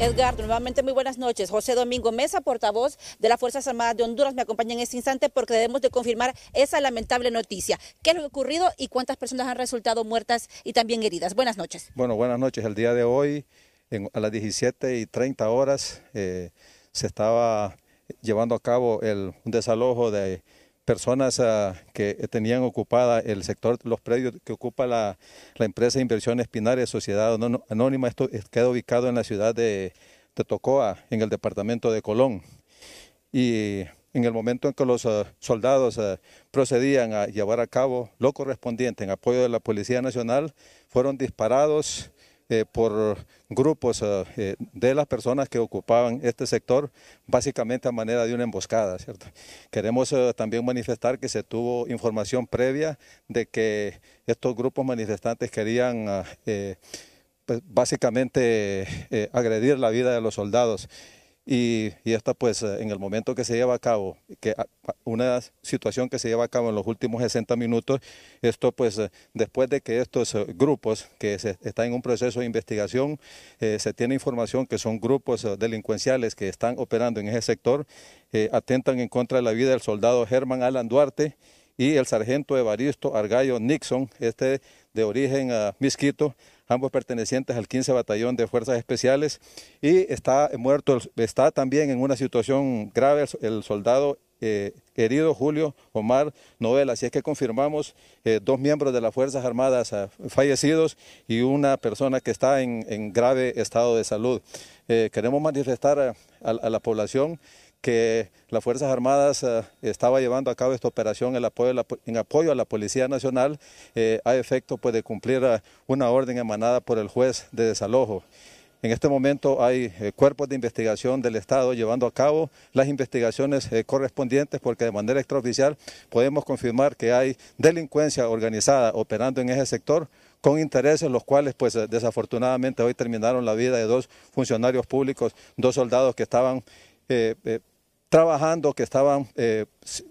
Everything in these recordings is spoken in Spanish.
Edgardo, nuevamente muy buenas noches. José Domingo Mesa, portavoz de las Fuerzas Armadas de Honduras, me acompaña en este instante porque debemos de confirmar esa lamentable noticia. ¿Qué lo ha ocurrido y cuántas personas han resultado muertas y también heridas? Buenas noches. Bueno, buenas noches. El día de hoy, a las 17 y 30 horas, eh, se estaba llevando a cabo el, un desalojo de personas ah, que tenían ocupada el sector, los predios que ocupa la, empresa de inversiones Pinares, Sociedad Anónima, esto queda ubicado en la ciudad de, Tocoa, en el departamento de Colón. Y en el momento en que los ah, soldados ah, procedían a llevar a cabo lo correspondiente en apoyo de la Policía Nacional, fueron disparados eh, por grupos eh, eh, de las personas que ocupaban este sector, básicamente a manera de una emboscada, ¿cierto? Queremos también manifestar que se tuvo información previa de que estos grupos manifestantes querían pues, básicamente agredir la vida de los soldados. Y, esta pues eh, en el momento que se lleva a cabo, que ah, ah, una situación que se lleva a cabo en los últimos 60 minutos, esto pues eh, después de que estos eh, grupos que se, están en un proceso de investigación, se tiene información que son grupos delincuenciales que están operando en ese sector, atentan en contra de la vida del soldado Germán Alan Duarte y el sargento Evaristo Argallo Nixon, este de origen uh, ah, misquito, ambos pertenecientes al 15 Batallón de Fuerzas Especiales, y está muerto, está también en una situación grave el soldado eh, herido, Julio Omar Novela. Así es que confirmamos eh, dos miembros de las Fuerzas Armadas ah, fallecidos y una persona que está en, grave estado de salud. Eh, queremos manifestar a la población que las Fuerzas Armadas eh, estaba llevando a cabo esta operación en apoyo, en apoyo a la Policía Nacional eh, a efecto pues, de cumplir eh, una orden emanada por el juez de desalojo. En este momento hay cuerpos de investigación del Estado llevando a cabo las investigaciones correspondientes porque de manera extraoficial podemos confirmar que hay delincuencia organizada operando en ese sector con intereses los cuales pues desafortunadamente hoy terminaron la vida de dos funcionarios públicos, dos soldados que estaban trabajando, que estaban eh,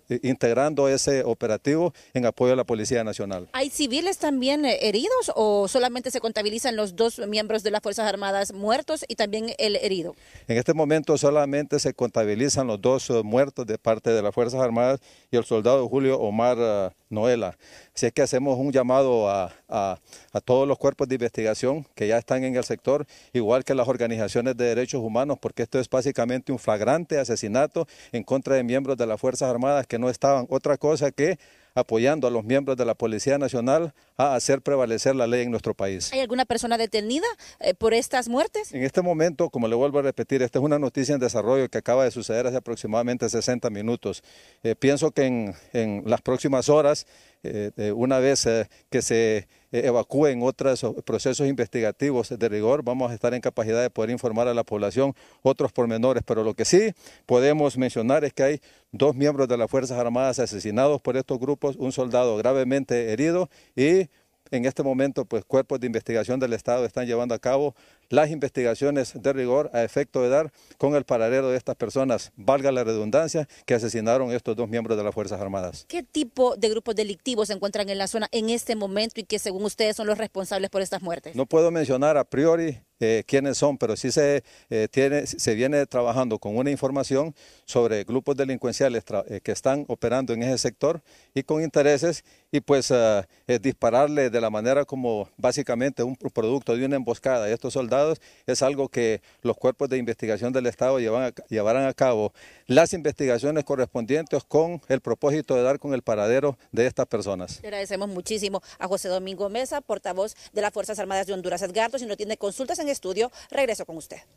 eh, integrando ese operativo en apoyo a la Policía Nacional. ¿Hay civiles también eh, heridos o solamente se contabilizan los dos miembros de las Fuerzas Armadas muertos y también el herido? En este momento solamente se contabilizan los dos muertos de parte de las Fuerzas Armadas y el soldado Julio Omar ah, Noela. es que hacemos un llamado a, a, a, todos los cuerpos de investigación que ya están en el sector, igual que las organizaciones de derechos humanos, porque esto es básicamente un flagrante asesinato en contra de miembros de las Fuerzas Armadas que no estaban otra cosa que apoyando a los miembros de la Policía Nacional a hacer prevalecer la ley en nuestro país. ¿Hay alguna persona detenida eh, por estas muertes? En este momento, como le vuelvo a repetir, esta es una noticia en desarrollo que acaba de suceder hace aproximadamente 60 minutos. Eh, pienso que en las próximas horas eh, una vez eh, que se eh, evacúen otros procesos investigativos de rigor, vamos a estar en capacidad de poder informar a la población otros pormenores. Pero lo que sí podemos mencionar es que hay dos miembros de las Fuerzas Armadas asesinados por estos grupos, un soldado gravemente herido y en este momento, pues cuerpos de investigación del Estado están llevando a cabo las investigaciones de rigor a efecto de dar con el paralelo de estas personas, valga la redundancia, que asesinaron estos dos miembros de las Fuerzas Armadas. ¿Qué tipo de grupos delictivos se encuentran en la zona en este momento y que según ustedes son los responsables por estas muertes? No puedo mencionar a priori eh, quiénes son, pero sí se, eh, tiene, se viene trabajando con una información sobre grupos delincuenciales eh, que están operando en ese sector y con intereses y pues ah, eh, dispararle de la manera como básicamente un producto de una emboscada de estos soldados es algo que los cuerpos de investigación del Estado llevarán a cabo las investigaciones correspondientes con el propósito de dar con el paradero de estas personas. Agradecemos muchísimo a José Domingo Mesa, portavoz de las Fuerzas Armadas de Honduras. Edgardo, si no tiene consultas en estudio, regreso con usted.